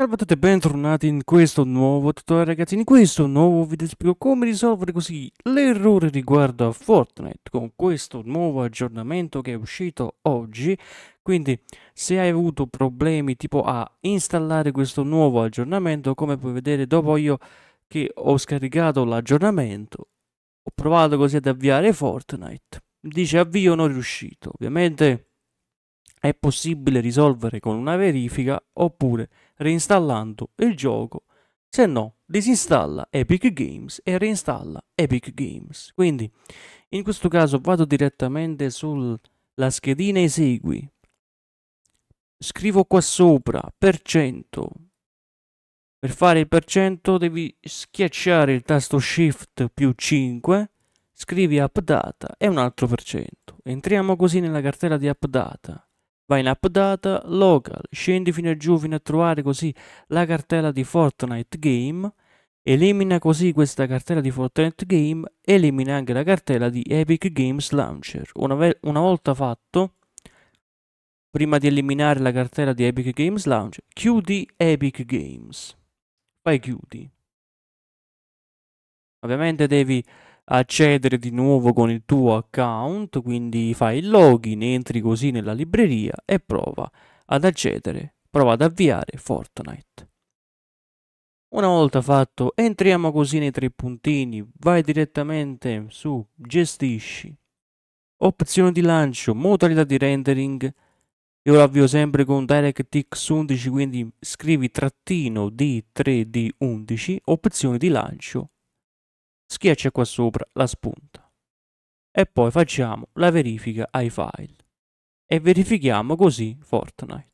Salve a tutti e bentornati in questo nuovo tutorial ragazzi, in questo nuovo video vi spiego come risolvere così l'errore riguardo a Fortnite con questo nuovo aggiornamento che è uscito oggi quindi se hai avuto problemi tipo a installare questo nuovo aggiornamento come puoi vedere dopo io che ho scaricato l'aggiornamento ho provato così ad avviare Fortnite dice avvio non riuscito ovviamente è possibile risolvere con una verifica oppure reinstallando il gioco, se no disinstalla Epic Games e reinstalla Epic Games. Quindi in questo caso vado direttamente sulla schedina esegui, scrivo qua sopra per cento. Per fare il per cento devi schiacciare il tasto Shift più 5, scrivi Updata e un altro per cento. Entriamo così nella cartella di Updata Vai in Updata, local, scendi fino a giù fino a trovare così la cartella di Fortnite Game, elimina così questa cartella di Fortnite Game, elimina anche la cartella di Epic Games Launcher. Una, una volta fatto, prima di eliminare la cartella di Epic Games Launcher, chiudi Epic Games. Fai chiudi. Ovviamente devi accedere di nuovo con il tuo account, quindi fai il login, entri così nella libreria e prova ad accedere, prova ad avviare Fortnite. Una volta fatto, entriamo così nei tre puntini, vai direttamente su gestisci, opzione di lancio, modalità di rendering, io lo avvio sempre con DirectX 11, quindi scrivi trattino D3D11, opzione di lancio schiaccia qua sopra la spunta e poi facciamo la verifica ai file e verifichiamo così Fortnite.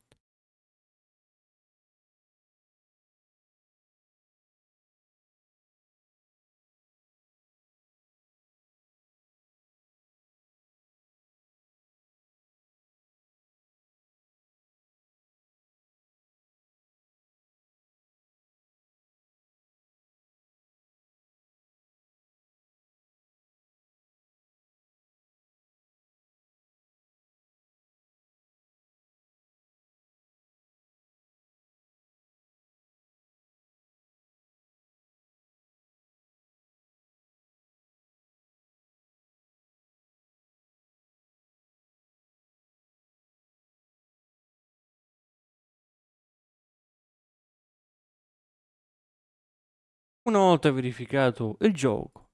una volta verificato il gioco.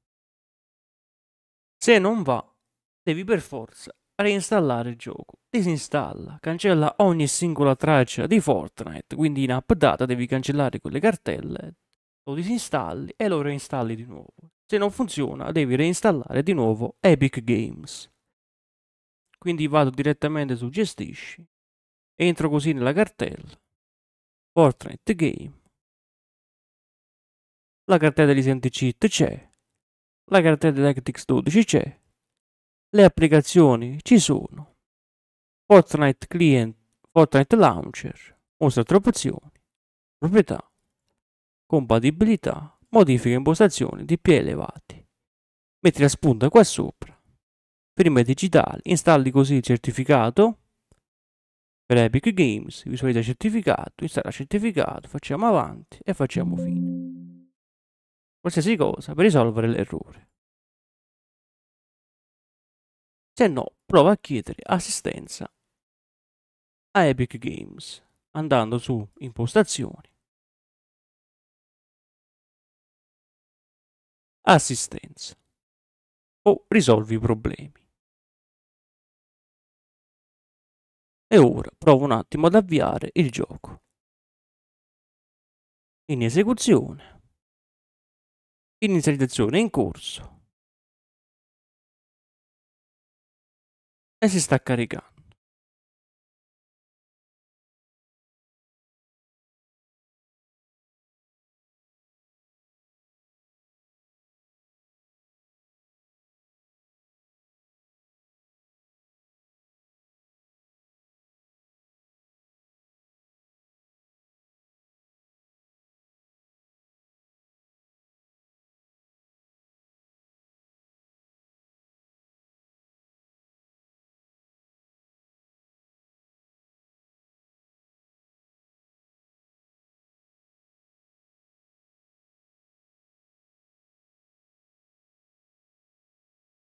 Se non va, devi per forza reinstallare il gioco. Disinstalla, cancella ogni singola traccia di Fortnite, quindi in app data devi cancellare quelle cartelle, lo disinstalli e lo reinstalli di nuovo. Se non funziona, devi reinstallare di nuovo Epic Games. Quindi vado direttamente su gestisci, entro così nella cartella Fortnite Game la cartella di SentiCit c'è. La cartella di DirectX 12 c'è. Le applicazioni ci sono. Fortnite Client, Fortnite Launcher, mostra altre opzioni, proprietà, compatibilità, modifica impostazioni DP elevati. Metti la spunta qua sopra. prima digitali, installi così il certificato per Epic Games, visualizza il certificato, installa il certificato, facciamo avanti e facciamo fine qualsiasi cosa per risolvere l'errore. Se no, prova a chiedere assistenza a Epic Games andando su impostazioni, assistenza o risolvi i problemi. E ora provo un attimo ad avviare il gioco. In esecuzione. Inizializzazione in corso. E si sta caricando.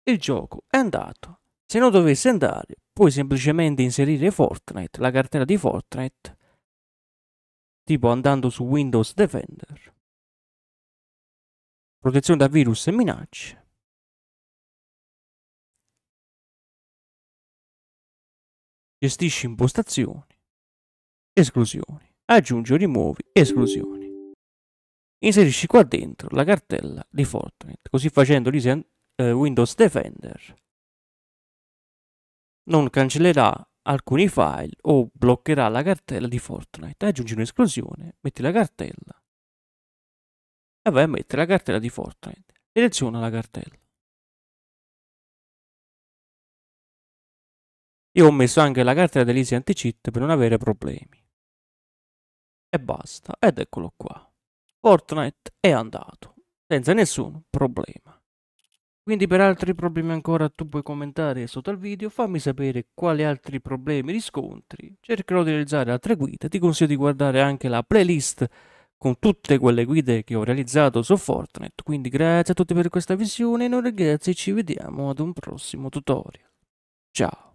il gioco è andato. Se non dovesse andare, puoi semplicemente inserire Fortnite, la cartella di Fortnite, tipo andando su Windows Defender, protezione da virus e minacce. Gestisci impostazioni, esclusioni, aggiungi o rimuovi esclusioni. Inserisci qua dentro la cartella di Fortnite, così facendo lì eh, Windows Defender non cancellerà alcuni file o bloccherà la cartella di Fortnite. Eh, aggiungi un'esclusione, metti la cartella e vai a mettere la cartella di Fortnite. Seleziona la cartella. Io ho messo anche la cartella dell'Easy Anti-Cheat per non avere problemi. E basta, ed eccolo qua. Fortnite è andato, senza nessun problema. Quindi per altri problemi ancora tu puoi commentare sotto al video, fammi sapere quali altri problemi riscontri, cercherò di realizzare altre guide, ti consiglio di guardare anche la playlist con tutte quelle guide che ho realizzato su Fortnite, quindi grazie a tutti per questa visione e noi ragazzi ci vediamo ad un prossimo tutorial. Ciao!